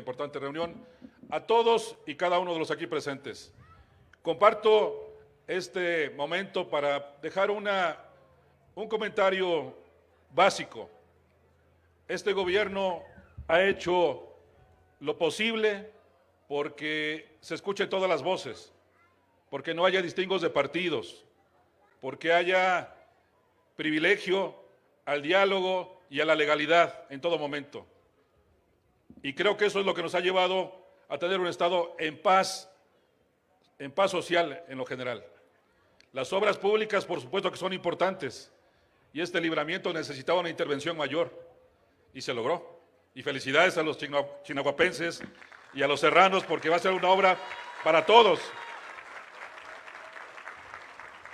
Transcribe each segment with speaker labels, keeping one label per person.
Speaker 1: importante reunión, a todos y cada uno de los aquí presentes. Comparto este momento para dejar una, un comentario básico. Este gobierno ha hecho lo posible porque se escuchen todas las voces, porque no haya distingos de partidos, porque haya privilegio al diálogo y a la legalidad en todo momento. Y creo que eso es lo que nos ha llevado a tener un Estado en paz, en paz social en lo general. Las obras públicas, por supuesto que son importantes, y este libramiento necesitaba una intervención mayor, y se logró. Y felicidades a los chinahuapenses y a los serranos, porque va a ser una obra para todos.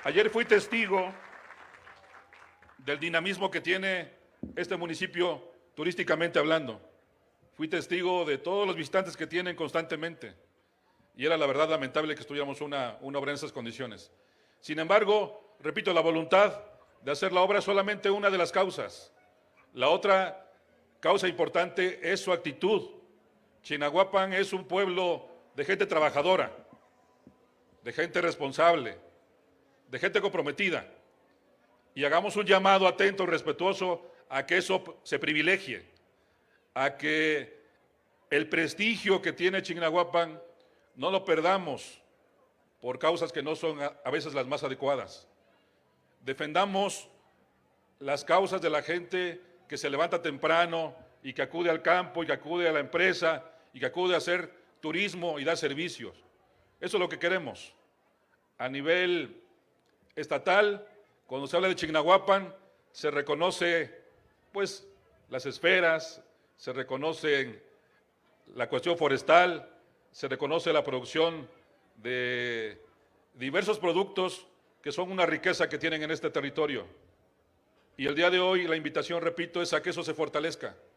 Speaker 1: Ayer fui testigo del dinamismo que tiene este municipio turísticamente hablando. Fui testigo de todos los visitantes que tienen constantemente. Y era la verdad lamentable que estuviéramos una, obra en esas condiciones. Sin embargo, repito, la voluntad de hacer la obra es solamente una de las causas. La otra causa importante es su actitud. Chinahuapan es un pueblo de gente trabajadora, de gente responsable, de gente comprometida. Y hagamos un llamado atento y respetuoso a que eso se privilegie a que el prestigio que tiene Chignahuapan no lo perdamos por causas que no son a veces las más adecuadas. Defendamos las causas de la gente que se levanta temprano y que acude al campo y que acude a la empresa y que acude a hacer turismo y dar servicios. Eso es lo que queremos. A nivel estatal, cuando se habla de Chignahuapan, se reconoce pues las esferas, se reconoce la cuestión forestal, se reconoce la producción de diversos productos que son una riqueza que tienen en este territorio. Y el día de hoy la invitación, repito, es a que eso se fortalezca.